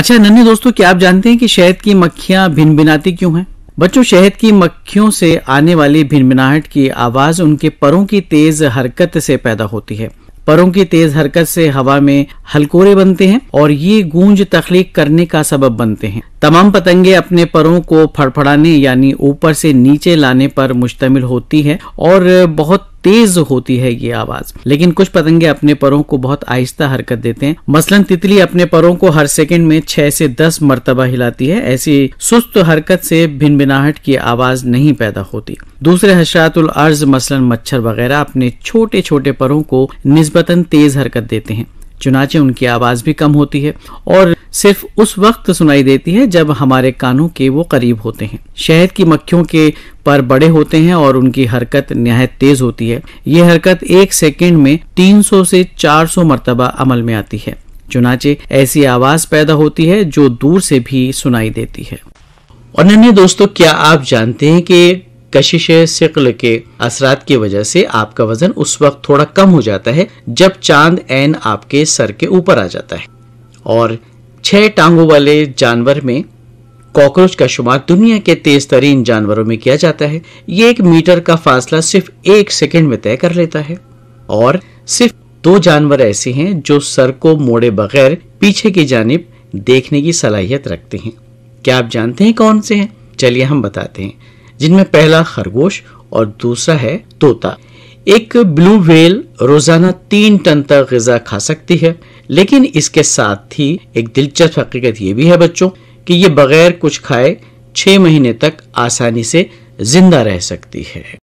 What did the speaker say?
अच्छा नन्हे दोस्तों क्या आप जानते हैं कि शहद की मक्खियां भिनाती क्यों हैं? बच्चों शहद की मक्खियों से आने वाली भिनभिनाहट की आवाज उनके परों की तेज हरकत से पैदा होती है परों की तेज हरकत से हवा में हलकोरे बनते हैं और ये गूंज तख्लीक करने का सबब बनते हैं तमाम पतंगे अपने परों को फड़फड़ाने यानी ऊपर से नीचे लाने पर मुश्तमिल होती है और बहुत तेज होती है ये आवाज लेकिन कुछ पतंगे अपने परों को बहुत आहिस्ता हरकत देते हैं मसलन तितली अपने परों को हर सेकंड में छह से दस मरतबा हिलाती है ऐसी सुस्त हरकत से भिनभिनाहट की आवाज नहीं पैदा होती दूसरे हशरातुल अर्ज मसलन मच्छर वगैरह अपने छोटे छोटे परों को निस्बतन तेज हरकत देते हैं चुनाचे उनकी आवाज भी कम होती है और सिर्फ उस वक्त सुनाई देती है जब हमारे कानों के वो करीब होते हैं शहद की मक्खियों के पर बड़े होते हैं और उनकी हरकत नहायत तेज होती है ये हरकत एक सेकेंड में 300 से 400 मरतबा अमल में आती है चुनाचे ऐसी आवाज पैदा होती है जो दूर से भी सुनाई देती है और नन्हे दोस्तों क्या आप जानते हैं कि कशिश शिकल के असरात की वजह से आपका वजन उस वक्त थोड़ा कम हो जाता है जब चांद एन आपके सर के ऊपर आ जाता है और छह टांगों वाले जानवर में कॉकरोच का शुमार दुनिया के तेज तरीन जानवरों में किया जाता है ये एक मीटर का फासला सिर्फ एक सेकेंड में तय कर लेता है और सिर्फ दो जानवर ऐसे हैं जो सर को मोड़े बगैर पीछे की जानब देखने की सलाहियत रखते हैं क्या आप जानते हैं कौन से हैं चलिए हम बताते हैं जिनमें पहला खरगोश और दूसरा है तोता एक ब्लू व्हेल रोजाना तीन टन तक गजा खा सकती है लेकिन इसके साथ ही एक दिलचस्प हकीकत ये भी है बच्चों कि ये बगैर कुछ खाए छह महीने तक आसानी से जिंदा रह सकती है